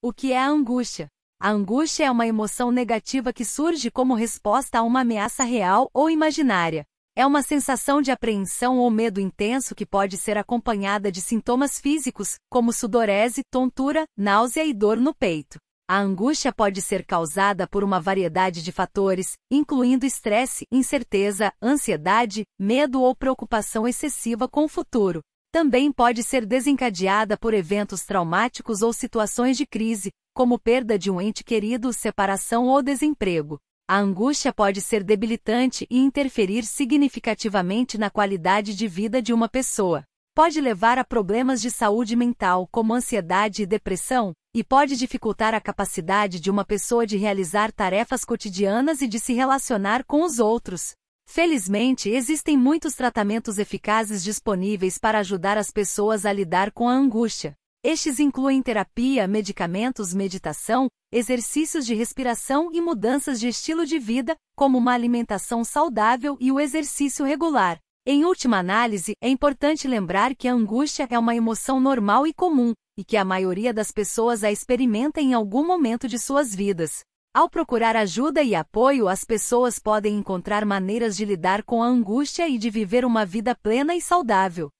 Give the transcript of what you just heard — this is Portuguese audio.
O que é a angústia? A angústia é uma emoção negativa que surge como resposta a uma ameaça real ou imaginária. É uma sensação de apreensão ou medo intenso que pode ser acompanhada de sintomas físicos, como sudorese, tontura, náusea e dor no peito. A angústia pode ser causada por uma variedade de fatores, incluindo estresse, incerteza, ansiedade, medo ou preocupação excessiva com o futuro também pode ser desencadeada por eventos traumáticos ou situações de crise, como perda de um ente querido, separação ou desemprego. A angústia pode ser debilitante e interferir significativamente na qualidade de vida de uma pessoa. Pode levar a problemas de saúde mental, como ansiedade e depressão, e pode dificultar a capacidade de uma pessoa de realizar tarefas cotidianas e de se relacionar com os outros. Felizmente, existem muitos tratamentos eficazes disponíveis para ajudar as pessoas a lidar com a angústia. Estes incluem terapia, medicamentos, meditação, exercícios de respiração e mudanças de estilo de vida, como uma alimentação saudável e o exercício regular. Em última análise, é importante lembrar que a angústia é uma emoção normal e comum, e que a maioria das pessoas a experimenta em algum momento de suas vidas. Ao procurar ajuda e apoio, as pessoas podem encontrar maneiras de lidar com a angústia e de viver uma vida plena e saudável.